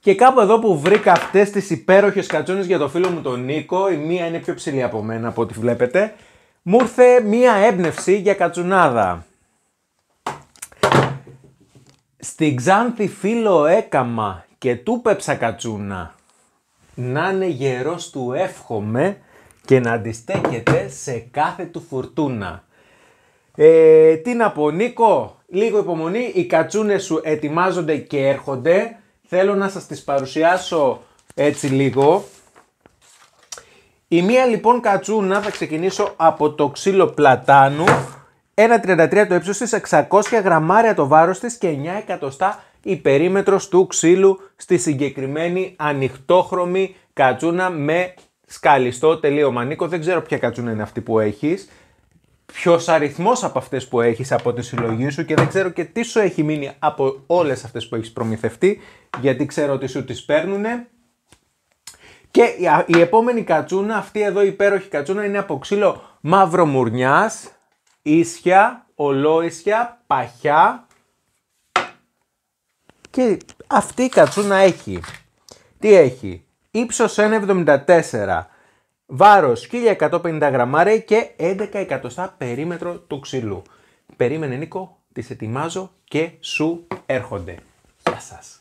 Και κάπου εδώ που βρήκα αυτές τις υπέροχες κατσόνες για το φίλο μου τον Νίκο, η μία είναι πιο ψηλή από μένα από ό,τι βλέπετε, μου ήρθε μία έμπνευση για κατσουνάδα. Στην Ξάνθη φίλο έκαμα και του πέψα κατσούνα. Να είναι γερός του εύχομαι και να αντιστέκεται σε κάθε του φουρτούνα. Ε, τι να πω Νίκο, λίγο υπομονή, οι κατσούνες σου ετοιμάζονται και έρχονται θέλω να σας τις παρουσιάσω έτσι λίγο. Η μία λοιπόν κατσούνα θα ξεκινήσω από το ξύλο πλατάνου. 1,33 το ύψος της, 600 γραμμάρια το βάρος της και 9 εκατοστά η περίμετρος του ξύλου στη συγκεκριμένη ανοιχτόχρωμη κατσούνα με σκαλιστό τελείωμα. Νίκο δεν ξέρω ποια κατσούνα είναι αυτή που έχεις ποιος αριθμός από αυτές που έχεις από τη συλλογή σου και δεν ξέρω και τι σου έχει μείνει από όλες αυτές που έχεις προμηθευτεί, γιατί ξέρω ότι σου τις παίρνουν. Και η επόμενη κατσούνα, αυτή εδώ η υπέροχη κατσούνα, είναι από ξύλο μαύρο μουρνιά, ίσια, ολόισια, παχιά. Και αυτή η κατσούνα έχει. Τι έχει. Ύψος 1,74 Βάρος 1150 γραμμάρια και 11 εκατοστά περίμετρο του ξυλού. Περίμενε Νίκο, τις ετοιμάζω και σου έρχονται. Γεια σας.